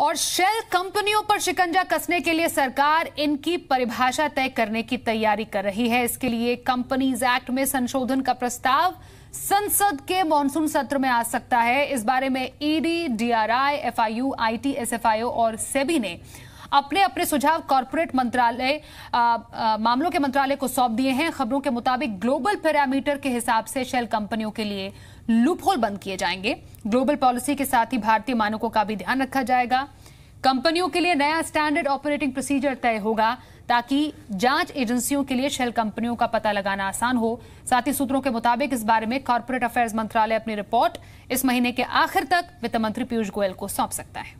और शेल कंपनियों पर शिकंजा कसने के लिए सरकार इनकी परिभाषा तय करने की तैयारी कर रही है इसके लिए कंपनीज एक्ट में संशोधन का प्रस्ताव संसद के मानसून सत्र में आ सकता है इस बारे में ED DRI FIU IT SFIO और सेबी e ने अपने अपने सुझाव कॉरपोरेट मंत्रालय मामलों के मंत्रालय को सौंप दिए हैं खबरों के मुताबिक ग्लोबल पैरामीटर के हिसाब से शेल कंपनियों के लिए लूपहोल बंद किए जाएंगे ग्लोबल पॉलिसी के साथ ही भारतीय मानकों का भी ध्यान रखा जाएगा कंपनियों के लिए नया स्टैंडर्ड ऑपरेटिंग प्रोसीजर तय होगा ताकि जांच एजेंसियों के लिए शेल कंपनियों का पता लगाना आसान हो साथ ही सूत्रों के मुताबिक इस बारे में कॉरपोरेट अफेयर्स मंत्रालय अपनी रिपोर्ट इस महीने के आखिर तक वित्त मंत्री पीयूष गोयल को सौंप सकता है